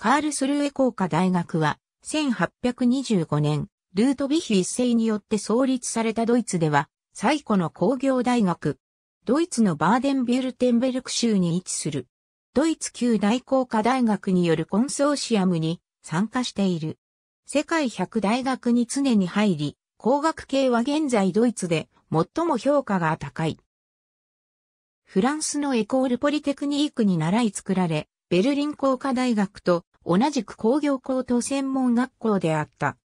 カールスルーエ工科大学は、1825年、ルートビヒ一世によって創立されたドイツでは、最古の工業大学。ドイツのバーデンビュルテンベルク州に位置する。ドイツ旧大工科大学によるコンソーシアムに参加している。世界100大学に常に入り、工学系は現在ドイツで最も評価が高い。フランスのエコールポリテクニークに習い作られ、ベルリン工科大学と同じく工業高等専門学校であった。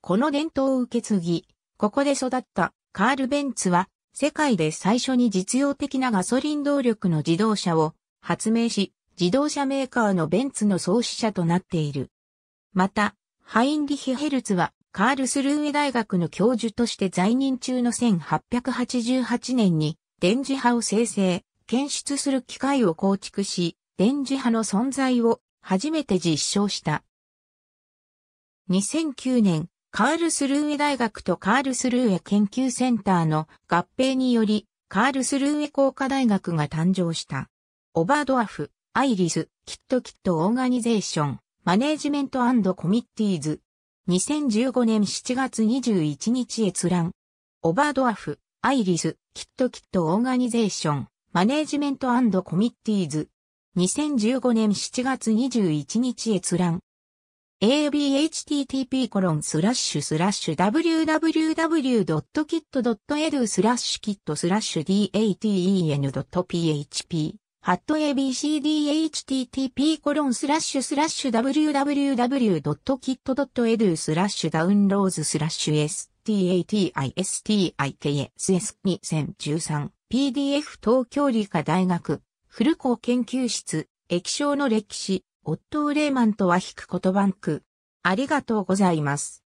この伝統を受け継ぎ、ここで育ったカール・ベンツは世界で最初に実用的なガソリン動力の自動車を発明し、自動車メーカーのベンツの創始者となっている。また、ハインリヒ・ヘルツはカールスルーウェ大学の教授として在任中の1888年に電磁波を生成、検出する機械を構築し、電磁波の存在を初めて実証した。2009年、カールスルーエ大学とカールスルーエ研究センターの合併により、カールスルーエ工科大学が誕生した。オバードアフ、アイリス、キットキットオーガニゼーション、マネージメントコミッティーズ。2015年7月21日閲覧。オバードアフ、アイリス、キットキットオーガニゼーション、マネージメントコミッティーズ。2015年7月21日閲覧。abhttp コロンスラッシュスラッシュ www.kit.edu スラッシュ kit スラッシュ daten.php ハット abcdhttp コロンスラッシュスラッシュ www.kit.edu スラッシュダウンロードスラッシュ statistiks2013 PDF 東京理科大学古港研究室、液晶の歴史、オットー・レーマンとは引くことバンク。ありがとうございます。